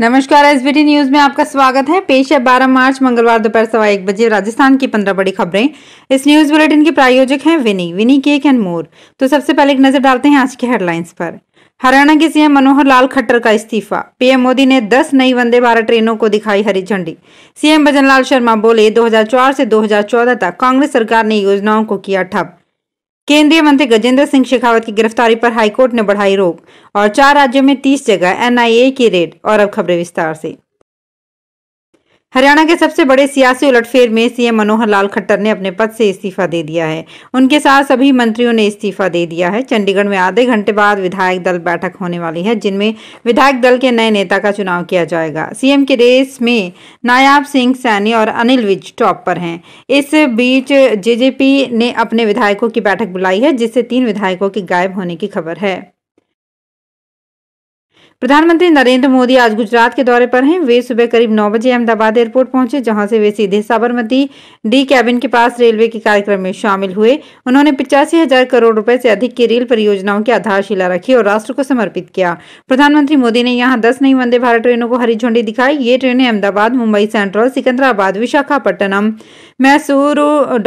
नमस्कार S B news में आपका स्वागत है पेश है 12 मार्च मंगलवार दोपहर सवा एक बजे राजस्थान की पंद्रह बड़ी खबरें इस न्यूज बुलेटिन के प्रायोजक हैं विनी विनी केक एंड मोर तो सबसे पहले एक नजर डालते हैं आज की हेडलाइंस पर हरियाणा के सीएम मनोहर लाल खट्टर का इस्तीफा पीएम मोदी ने 10 नई वंदे भारत ट्रेनों को दिखाई हरी झंडी सीएम भजन शर्मा बोले 2004 से 2014 तक कांग्रेस सरकार ने योजनाओं को किया ठप केंद्रीय मंत्री गजेंद्र सिंह शेखावत की गिरफ्तारी पर हाईकोर्ट ने बढ़ाई रोक और चार राज्यों में तीस जगह एनआईए की रेड और अब खबरें विस्तार से हरियाणा के सबसे बड़े सियासी उलटफेर में सीएम मनोहर लाल खट्टर ने अपने पद से इस्तीफा दे दिया है उनके साथ सभी मंत्रियों ने इस्तीफा दे दिया है चंडीगढ़ में आधे घंटे बाद विधायक दल बैठक होने वाली है जिनमें विधायक दल के नए नेता का चुनाव किया जाएगा सीएम के रेस में नायाब सिंह सैनी और अनिल विज टॉप पर हैं इस बीच जेजेपी ने अपने विधायकों की बैठक बुलाई है जिससे तीन विधायकों के गायब होने की खबर है प्रधानमंत्री नरेंद्र मोदी आज गुजरात के दौरे पर हैं वे सुबह करीब नौ बजे अहमदाबाद एयरपोर्ट पहुंचे जहां से वे सीधे साबरमती डी कैबिन के पास रेलवे के कार्यक्रम में शामिल हुए उन्होंने पिचासी हजार करोड़ रुपए से अधिक की रेल परियोजनाओं की आधारशिला रखी और राष्ट्र को समर्पित किया प्रधानमंत्री मोदी ने यहाँ दस नई वंदे भारत ट्रेनों को हरी झंडी दिखाई ये ट्रेनें Ahmedabad Mumbai Central Secunderabad Visakhapatnam Mysore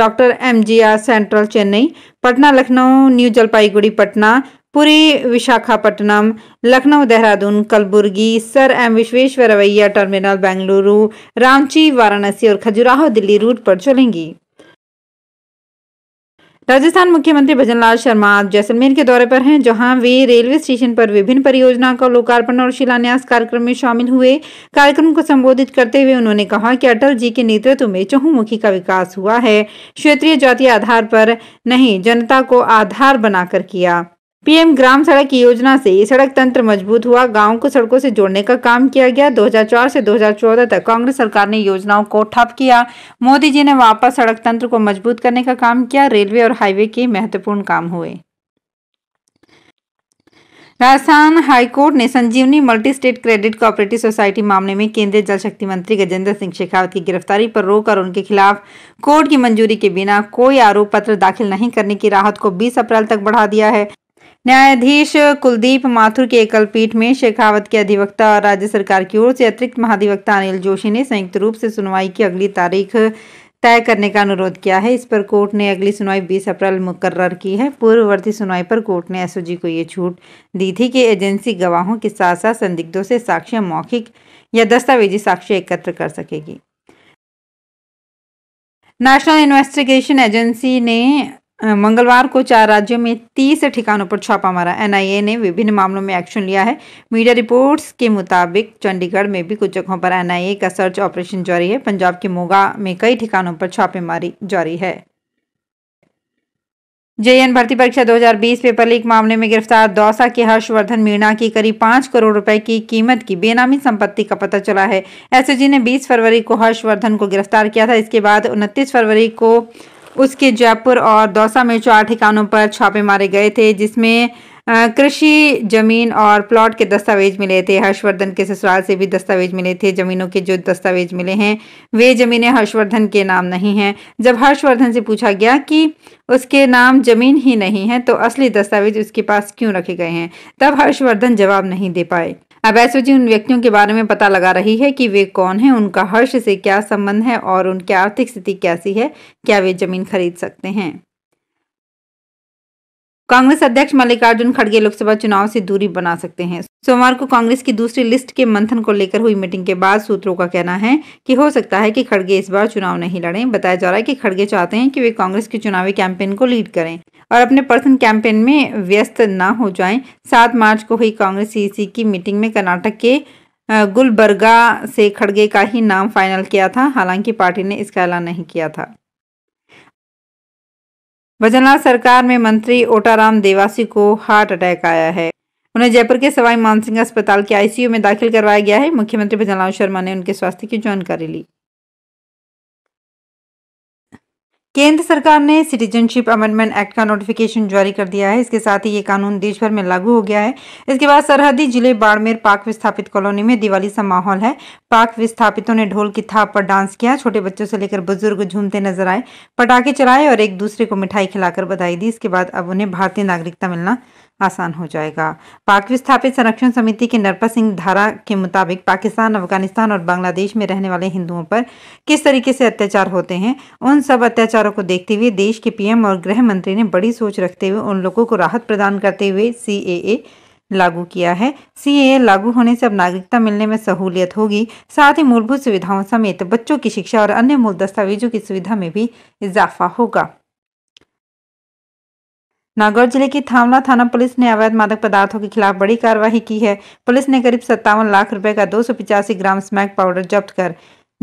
Doctor M Central Chennai Patna Lucknow New Jalpaiguri Patna Puri Visakhapatnam Lucknow Dehradun Kalaburagi Sir M Visvesvaraya Terminal Bengaluru Ranchi Varanasi और खजुराहो दिल्ली रूट पर चलेंगी राजस्थान मुख्यमंत्री लाल शर्मा आज जैसलमेर के दौरे पर हैं जहां वे रेलवे स्टेशन पर विभिन्न परियोजनाओं का लोकार्पण और शिलान्यास कार्यक्रम में शामिल हुए कार्यक्रम को संबोधित करते हुए उन्होंने कहा कि अटल जी के नेतृत्व में चहुमुखी का विकास हुआ है क्षेत्रीय जाति आधार पर नहीं जनता को आधार बनाकर किया पीएम ग्राम सड़क योजना से सड़क तंत्र मजबूत हुआ गांव को सड़कों से जोड़ने का काम किया गया 2004 से 2014 तक कांग्रेस सरकार ने योजनाओं को ठप किया मोदी जी ने वापस सड़क तंत्र को मजबूत करने का काम किया रेलवे और हाईवे के महत्वपूर्ण काम हुए राजस्थान हाईकोर्ट ने Sanjivani multi state credit cooperative society मामले में केंद्रीय जल शक्ति मंत्री गजेंद्र सिंह शेखावत की गिरफ्तारी पर रोक और उनके खिलाफ कोर्ट की मंजूरी के बिना कोई आरोप पत्र दाखिल नहीं करने की राहत को 20 अप्रैल तक बढ़ा दिया है न्यायाधीश कुलदीप माथुर की एकल पीठ में शेखावत के अधिवक्ता और राज्य सरकार की ओर से अतिरिक्त महाधिवक्ता अनिल जोशी ने संयुक्त रूप से सुनवाई की अगली तारीख तय करने का अनुरोध किया है इस पर कोर्ट ने अगली सुनवाई 20 अप्रैल मुकर्र की है पूर्ववर्ती सुनवाई पर कोर्ट ने एसओजी को ये छूट दी थी कि एजेंसी गवाहों के साथ साथ संदिग्धों से साक्ष्य मौखिक या दस्तावेजी साक्ष्य एकत्र कर सकेगी नेशनल इन्वेस्टिगेशन एजेंसी ने मंगलवार को चार राज्यों में तीस ठिकानों पर छापा मारा एनआईए ने विभिन्न मामलों में एक्शन लिया है मीडिया रिपोर्ट्स के मुताबिक चंडीगढ़ में भी कुछ जगहों पर एनआईए का सर्च ऑपरेशन जारी है पंजाब के मोगा में कई ठिकानों पर छापेमारी जारी है जेएन भर्ती परीक्षा 2020 पेपर लीक मामले में गिरफ्तार दौसा के हर्षवर्धन मीणा की करीब पांच करोड़ रुपए की कीमत की बेनामी संपत्ति का पता चला है एसओजी ने 20 फरवरी को हर्षवर्धन को गिरफ्तार किया था इसके बाद 29 फरवरी को उसके जयपुर और दौसा में चार ठिकानों पर छापे मारे गए थे जिसमें कृषि जमीन और प्लॉट के दस्तावेज मिले थे हर्षवर्धन के ससुराल से भी दस्तावेज मिले थे जमीनों के जो दस्तावेज मिले हैं वे जमीनें हर्षवर्धन के नाम नहीं हैं जब हर्षवर्धन से पूछा गया कि उसके नाम जमीन ही नहीं है तो असली दस्तावेज उसके पास क्यों रखे गए हैं तब हर्षवर्धन जवाब नहीं दे पाए अब एसओजी उन व्यक्तियों के बारे में पता लगा रही है कि वे कौन हैं उनका हर्ष से क्या संबंध है और उनकी आर्थिक स्थिति कैसी है क्या वे जमीन खरीद सकते हैं कांग्रेस अध्यक्ष मल्लिकार्जुन खड़गे लोकसभा चुनाव से दूरी बना सकते हैं सोमवार को कांग्रेस की दूसरी लिस्ट के मंथन को लेकर हुई मीटिंग के बाद सूत्रों का कहना है कि हो सकता है कि खड़गे इस बार चुनाव नहीं लड़ें बताया जा रहा है कि खड़गे चाहते हैं कि वे कांग्रेस के चुनावी कैंपेन को लीड करें और अपने पर्सन कैंपेन में व्यस्त न हो जाए सात मार्च को हुई कांग्रेस सी की मीटिंग में कर्नाटक के गुलबर्गा से खड़गे का ही नाम फाइनल किया था हालांकि पार्टी ने इसका ऐलान नहीं किया था वजनाथ सरकार में मंत्री ओटाराम देवासी को हार्ट अटैक आया है उन्हें जयपुर के सवाई मानसिंह अस्पताल के आईसीयू में दाखिल करवाया गया है मुख्यमंत्री भजनलाल शर्मा ने उनके स्वास्थ्य की जानकारी ली केंद्र सरकार ने सिटीजनशिप अमेंडमेंट एक्ट का नोटिफिकेशन जारी कर दिया है इसके साथ ही ये कानून देश भर में लागू हो गया है इसके बाद सरहदी जिले बाड़मेर पाक विस्थापित कॉलोनी में दिवाली सा माहौल है पाक विस्थापितों ने ढोल की थाप पर डांस किया छोटे बच्चों से लेकर बुजुर्ग झूमते नजर आए पटाखे चलाए और एक दूसरे को मिठाई खिलाकर बधाई दी इसके बाद अब उन्हें भारतीय नागरिकता मिलना आसान हो जाएगा पाक विस्थापित संरक्षण समिति के नरपत सिंह धारा के मुताबिक पाकिस्तान अफगानिस्तान और बांग्लादेश में रहने वाले हिंदुओं पर किस तरीके से अत्याचार होते हैं उन सब अत्याचारों को देखते हुए देश के पीएम और गृह मंत्री ने बड़ी सोच रखते हुए उन लोगों को राहत प्रदान करते हुए सी लागू किया है सी लागू होने से अब नागरिकता मिलने में सहूलियत होगी साथ ही मूलभूत सुविधाओं समेत बच्चों की शिक्षा और अन्य मूल दस्तावेजों की सुविधा में भी इजाफा होगा नागौर जिले की थावला थाना पुलिस ने अवैध मादक पदार्थों के खिलाफ बड़ी कार्रवाई की है पुलिस ने करीब सत्तावन लाख रुपए का दो ग्राम स्मैक पाउडर जब्त कर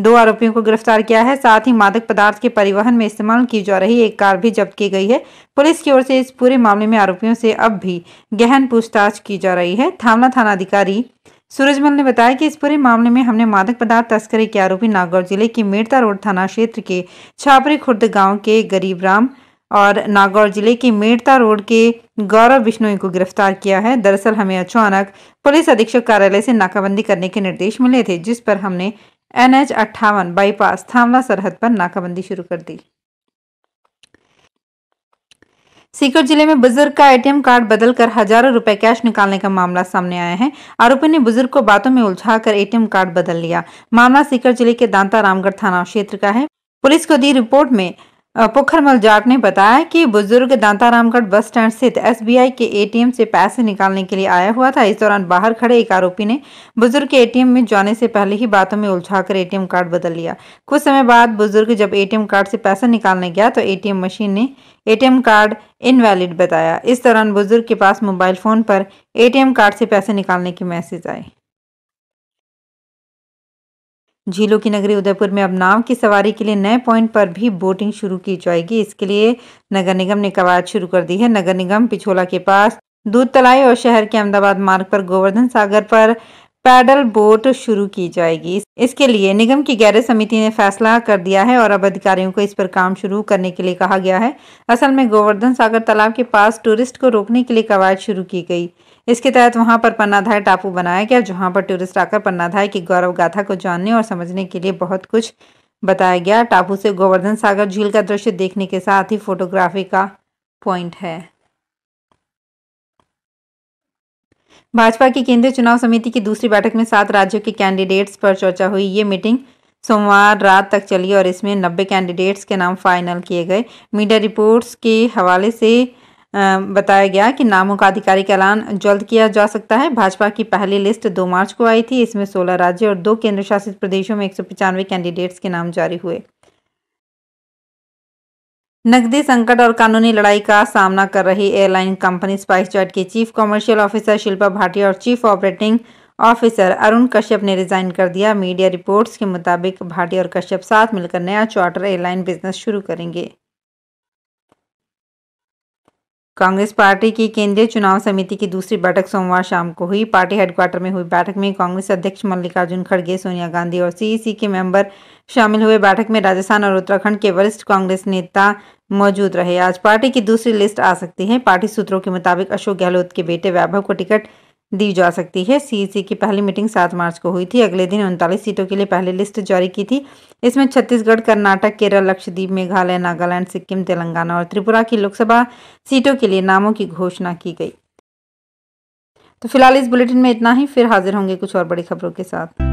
दो आरोपियों को गिरफ्तार किया है साथ ही मादक पदार्थ के परिवहन में इस्तेमाल की जा रही एक कार भी जब्त की गई है पुलिस की ओर से इस पूरे मामले में आरोपियों से अब भी गहन पूछताछ की जा रही है थामला थाना अधिकारी सूरजमल ने बताया कि इस पूरे मामले में हमने मादक पदार्थ तस्करी के आरोपी नागौर जिले के मेड़ता रोड थाना क्षेत्र के छापरी खुर्द गाँव के गरीब राम और नागौर जिले के मेड़ता रोड के गौरव बिश्नोई को गिरफ्तार किया है दरअसल हमें अचानक पुलिस अधीक्षक कार्यालय से नाकाबंदी करने के निर्देश मिले थे जिस पर हमने एन एच अट्ठावन बाईपास थामला सरहद पर नाकाबंदी शुरू कर दी सीकर जिले में बुजुर्ग का एटीएम कार्ड बदलकर हजारों रुपए कैश निकालने का मामला सामने आया है आरोपी ने बुजुर्ग को बातों में उलझाकर एटीएम कार्ड बदल लिया मामला सीकर जिले के दांता रामगढ़ थाना क्षेत्र का है पुलिस को दी रिपोर्ट में पोखरमल जाट ने बताया कि बुजुर्ग दांतारामगढ़ बस स्टैंड स्थित एसबीआई के एटीएम से पैसे निकालने के लिए आया हुआ था इस दौरान बाहर खड़े एक आरोपी ने बुजुर्ग के एटीएम में जाने से पहले ही बातों में उलझाकर एटीएम कार्ड बदल लिया कुछ समय बाद बुजुर्ग जब एटीएम कार्ड से पैसा निकालने गया तो ए मशीन ने ए कार्ड इनवैलिड बताया इस दौरान बुजुर्ग के पास मोबाइल फोन पर ए कार्ड से पैसे निकालने की मैसेज आई झीलों की नगरी उदयपुर में अब नाव की सवारी के लिए नए पॉइंट पर भी बोटिंग शुरू की जाएगी इसके लिए नगर निगम ने कवायद शुरू कर दी है नगर निगम पिछोला के पास दूध तलाई और शहर के अहमदाबाद मार्ग पर गोवर्धन सागर पर पैडल बोट शुरू की जाएगी इसके लिए निगम की गैरेज समिति ने फैसला कर दिया है और अब अधिकारियों को इस पर काम शुरू करने के लिए कहा गया है असल में गोवर्धन सागर तालाब के पास टूरिस्ट को रोकने के लिए कवायद शुरू की गई इसके तहत वहां पर पन्नाधाय टापू बनाया गया जहां पर टूरिस्ट आकर पन्नाधाय की गौरव गाथा को जानने और समझने के लिए बहुत कुछ बताया गया टापू से गोवर्धन सागर झील का दृश्य देखने के साथ ही फोटोग्राफी का पॉइंट है भाजपा की केंद्रीय चुनाव समिति की दूसरी बैठक में सात राज्यों के कैंडिडेट्स पर चर्चा हुई ये मीटिंग सोमवार रात तक चली और इसमें नब्बे कैंडिडेट्स के नाम फाइनल किए गए मीडिया रिपोर्ट्स के हवाले से बताया गया कि नामों का आधिकारिक ऐलान जल्द किया जा सकता है भाजपा की पहली लिस्ट 2 मार्च को आई थी इसमें 16 राज्य और दो केंद्र शासित प्रदेशों में एक कैंडिडेट्स के नाम जारी हुए नकदी संकट और कानूनी लड़ाई का सामना कर रही एयरलाइन कंपनी स्पाइस जेट के chief commercial officer Shilpa Bhatia और chief operating officer Arun Kashyap ने रिजाइन कर दिया मीडिया रिपोर्ट्स के मुताबिक भाटिया और कश्यप साथ मिलकर नया चार्टर एयरलाइन बिजनेस शुरू करेंगे कांग्रेस पार्टी की केंद्रीय चुनाव समिति की दूसरी बैठक सोमवार शाम को हुई पार्टी हेडक्वार्टर में हुई बैठक में कांग्रेस अध्यक्ष मल्लिकार्जुन खड़गे सोनिया गांधी और सीईसी के मेंबर शामिल हुए बैठक में राजस्थान और उत्तराखंड के वरिष्ठ कांग्रेस नेता मौजूद रहे आज पार्टी की दूसरी लिस्ट आ सकती है पार्टी सूत्रों के मुताबिक अशोक गहलोत के बेटे वैभव को टिकट दी जा सकती है सीईसी e की पहली मीटिंग सात मार्च को हुई थी अगले दिन उनतालीस सीटों के लिए पहली लिस्ट जारी की थी इसमें छत्तीसगढ़ कर्नाटक केरल लक्षद्वीप मेघालय नागालैंड सिक्किम तेलंगाना और त्रिपुरा की लोकसभा सीटों के लिए नामों की घोषणा की गई तो फिलहाल इस बुलेटिन में इतना ही फिर हाजिर होंगे कुछ और बड़ी खबरों के साथ